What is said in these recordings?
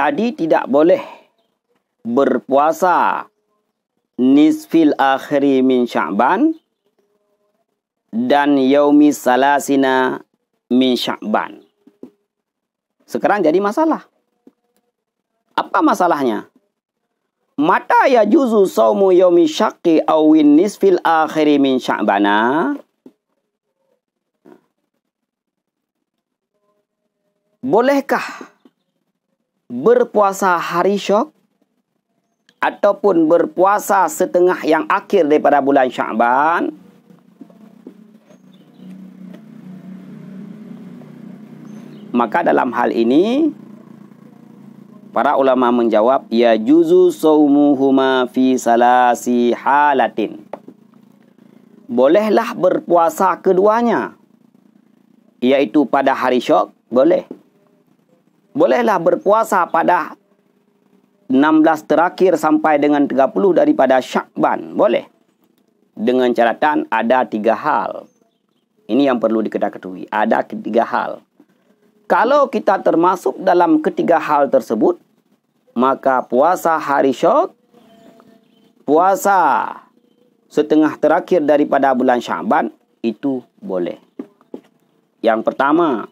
tadi tidak boleh berpuasa nisfil akhiri min Sya'ban dan yaumi salasina min Sya'ban. Sekarang jadi masalah. Apa masalahnya? Mata ya juzu saumu yaumi syaqi awin nisfil akhiri min sya'bana. Bolehkah berpuasa hari syok ataupun berpuasa setengah yang akhir daripada bulan Syaban maka dalam hal ini para ulama menjawab ya juzu saumuhuma fi salasi halatin bolehlah berpuasa keduanya iaitu pada hari syok boleh bolehlah berpuasa pada 16 terakhir sampai dengan 30 daripada Syakban. Boleh. Dengan catatan ada tiga hal. Ini yang perlu diketahui. Ada ketiga hal. Kalau kita termasuk dalam ketiga hal tersebut, maka puasa hari syok, puasa setengah terakhir daripada bulan Syakban, itu boleh. Yang pertama,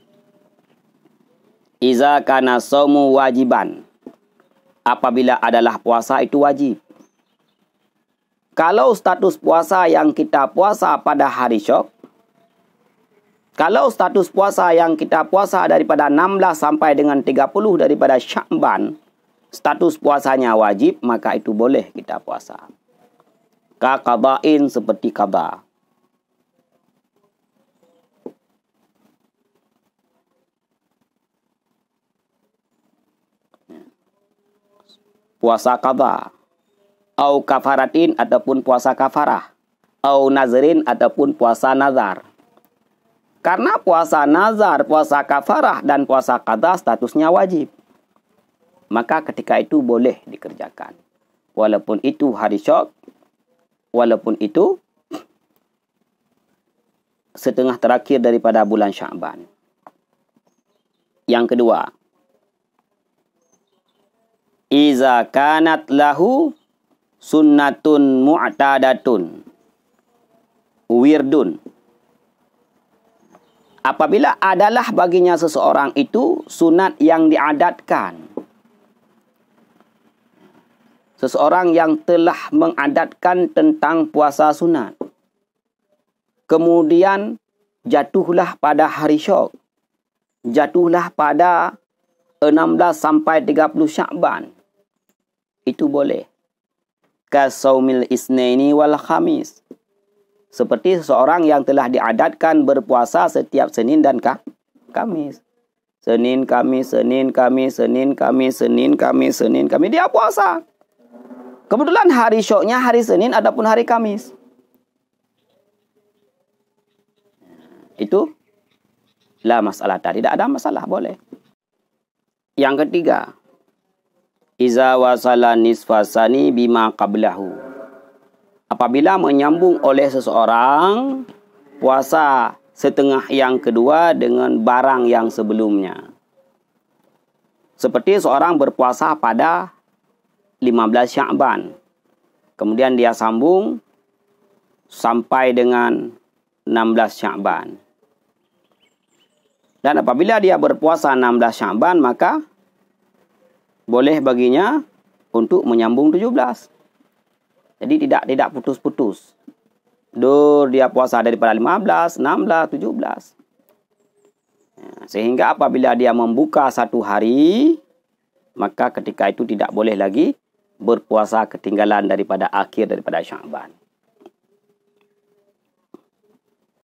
Iza kana somu wajiban. Apabila adalah puasa itu wajib. Kalau status puasa yang kita puasa pada hari syok, kalau status puasa yang kita puasa daripada 16 sampai dengan 30 daripada Syamban, status puasanya wajib, maka itu boleh kita puasa. Kakabain seperti kabar puasa qada, au kafaratin ataupun puasa kafarah, au nazarin ataupun puasa nazar. Karena puasa nazar, puasa kafarah dan puasa qada statusnya wajib. Maka ketika itu boleh dikerjakan. Walaupun itu hari syok, walaupun itu setengah terakhir daripada bulan Syaban. Yang kedua, iza kanat lahu sunnatun mu'tadatun wirdun apabila adalah baginya seseorang itu sunat yang diadatkan seseorang yang telah mengadatkan tentang puasa sunat kemudian jatuhlah pada hari syok jatuhlah pada 16 sampai 30 Syakban itu boleh. Kasaumil isnaini wal khamis. Seperti seseorang yang telah diadatkan berpuasa setiap Senin dan Kah Kamis. Senin, Kamis, Senin, Kamis, Senin, Kamis, Senin, Kamis, Senin, Kamis. Dia puasa. Kebetulan hari syoknya hari Senin adapun hari Kamis. Itu lah masalah tadi. Tidak ada masalah, boleh. Yang ketiga, Iza wasala nisfasani bima qablahu. Apabila menyambung oleh seseorang puasa setengah yang kedua dengan barang yang sebelumnya. Seperti seorang berpuasa pada 15 Sya'ban. Kemudian dia sambung sampai dengan 16 Sya'ban. Dan apabila dia berpuasa 16 Sya'ban maka boleh baginya untuk menyambung 17. Jadi tidak tidak putus-putus. Dur dia puasa daripada 15, 16, 17. Sehingga apabila dia membuka satu hari, maka ketika itu tidak boleh lagi berpuasa ketinggalan daripada akhir daripada Syaban.